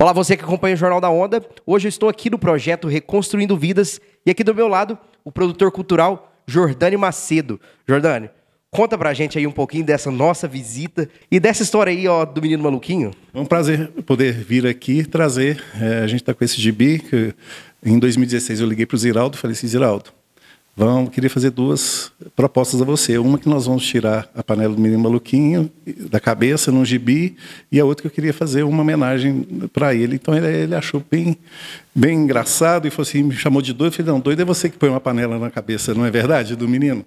Olá, você que acompanha o Jornal da Onda. Hoje eu estou aqui no projeto Reconstruindo Vidas e aqui do meu lado o produtor cultural Jordane Macedo. Jordane, conta pra gente aí um pouquinho dessa nossa visita e dessa história aí ó, do menino maluquinho. É um prazer poder vir aqui trazer. É, a gente tá com esse gibi que em 2016 eu liguei pro Ziraldo e falei assim: Ziraldo, vamos queria fazer duas propostas a você. Uma que nós vamos tirar a panela do menino maluquinho da cabeça num gibi e a outra que eu queria fazer uma homenagem para ele. Então ele, ele, achou bem bem engraçado e falou assim, me chamou de doido. Eu falei, não, doido é você que põe uma panela na cabeça, não é verdade, do menino?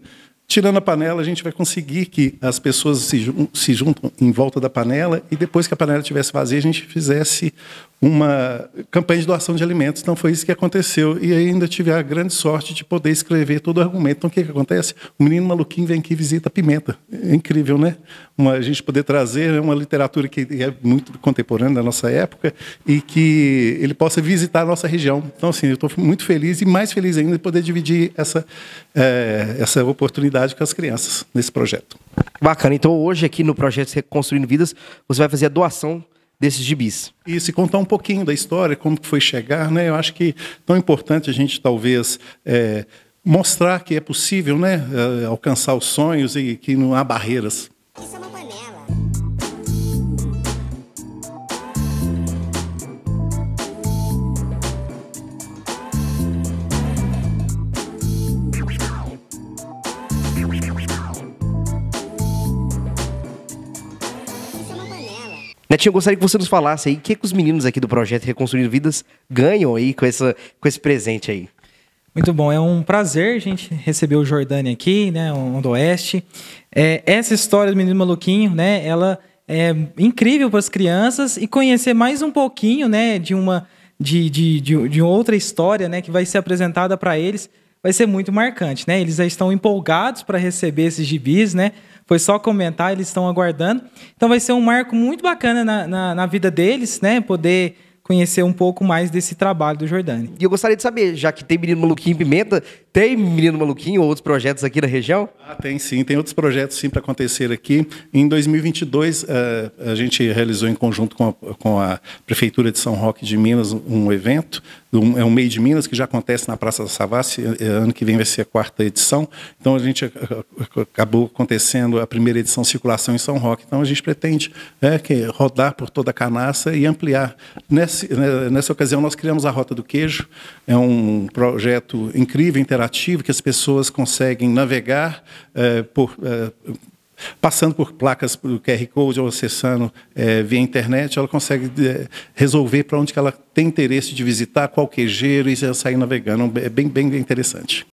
tirando a panela, a gente vai conseguir que as pessoas se, jun se juntam em volta da panela e depois que a panela estivesse vazia, a gente fizesse uma campanha de doação de alimentos. Então, foi isso que aconteceu. E ainda tive a grande sorte de poder escrever todo o argumento. Então, o que, que acontece? O menino maluquinho vem aqui e visita a pimenta. É incrível, né? Uma, a gente poder trazer né, uma literatura que é muito contemporânea da nossa época e que ele possa visitar a nossa região. Então, assim, eu estou muito feliz e mais feliz ainda de poder dividir essa, é, essa oportunidade proximidade com as crianças nesse projeto. Bacana. Então, hoje aqui no projeto Reconstruindo Vidas, você vai fazer a doação desses gibis. E se contar um pouquinho da história, como foi chegar, né? Eu acho que tão importante a gente talvez é, mostrar que é possível, né, é, alcançar os sonhos e que não há barreiras Netinho, eu gostaria que você nos falasse aí o que, que os meninos aqui do projeto Reconstruindo Vidas ganham aí com, essa, com esse presente aí. Muito bom, é um prazer a gente receber o Jordani aqui, né, um do Oeste. É, essa história do Menino Maluquinho, né, ela é incrível para as crianças e conhecer mais um pouquinho, né, de uma de, de, de, de outra história, né, que vai ser apresentada para eles vai ser muito marcante, né? Eles já estão empolgados para receber esses gibis, né? Foi só comentar, eles estão aguardando. Então vai ser um marco muito bacana na, na, na vida deles, né? Poder conhecer um pouco mais desse trabalho do Jordani. E eu gostaria de saber, já que tem menino maluquinho em pimenta, tem Menino Maluquinho ou outros projetos aqui na região? Ah, tem sim, tem outros projetos sim para acontecer aqui. Em 2022, uh, eh, a gente realizou em conjunto com a, com a, Prefeitura de São Roque de Minas um evento, um, é um meio de Minas que já acontece na Praça da Savassi, eh, eh, ano que vem vai ser a quarta edição. Então a gente acabou acontecendo a primeira edição Circulação em São Roque. Então a gente pretende é, que, rodar por toda a canaça e ampliar. Nesse, né, nessa ocasião, nós criamos a Rota do Queijo, é um projeto incrível, interativo que as pessoas conseguem navegar eh, por, eh, passando por placas do QR Code ou acessando eh, via internet, ela consegue resolver para onde que ela tem interesse de visitar, qual queijeiro, e sair navegando. É bem, bem interessante.